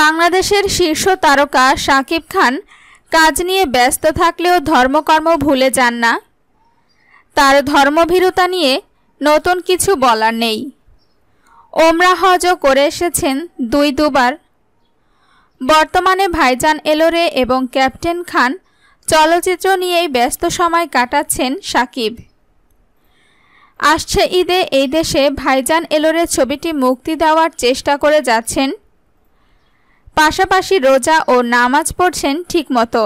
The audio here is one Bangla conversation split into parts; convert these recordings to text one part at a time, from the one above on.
বাংলাদেশের শীর্ষ তারকা সাকিব খান কাজ নিয়ে ব্যস্ত থাকলেও ধর্মকর্ম ভুলে যান না তার ধর্মভীরতা নিয়ে নতুন কিছু বলার নেই ওমরা হজও করে এসেছেন দুই দুবার বর্তমানে ভাইজান এলোরে এবং ক্যাপ্টেন খান চলচ্চিত্র নিয়েই ব্যস্ত সময় কাটাচ্ছেন সাকিব আসছে ঈদে এই দেশে ভাইজান এলোরে ছবিটি মুক্তি দেওয়ার চেষ্টা করে যাচ্ছেন পাশাপাশি রোজা ও নামাজ পড়ছেন ঠিকমতো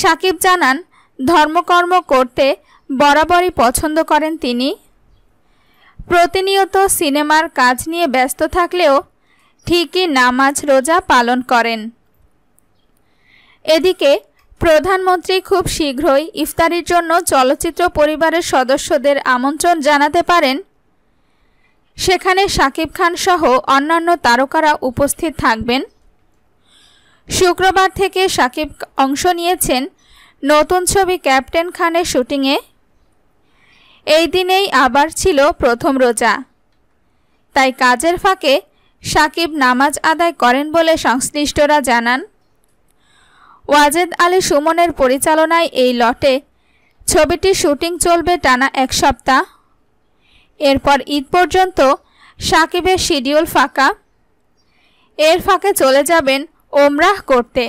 সাকিব জানান ধর্মকর্ম করতে বরাবরই পছন্দ করেন তিনি প্রতিনিয়ত সিনেমার কাজ নিয়ে ব্যস্ত থাকলেও ঠিকই নামাজ রোজা পালন করেন এদিকে প্রধানমন্ত্রী খুব শীঘ্রই ইফতারির জন্য চলচ্চিত্র পরিবারের সদস্যদের আমন্ত্রণ জানাতে পারেন সেখানে সাকিব খান সহ অন্যান্য তারকারা উপস্থিত থাকবেন শুক্রবার থেকে সাকিব অংশ নিয়েছেন নতুন ছবি ক্যাপ্টেন খানের শুটিংয়ে এই দিনেই আবার ছিল প্রথম রোজা তাই কাজের ফাঁকে সাকিব নামাজ আদায় করেন বলে সংশ্লিষ্টরা জানান ওয়াজেদ আলী সুমনের পরিচালনায় এই লটে ছবিটির শুটিং চলবে টানা এক সপ্তাহ এরপর ঈদ পর্যন্ত সাকিবের শিডিউল ফাঁকা এর ফাঁকে চলে যাবেন ওমরাহ করতে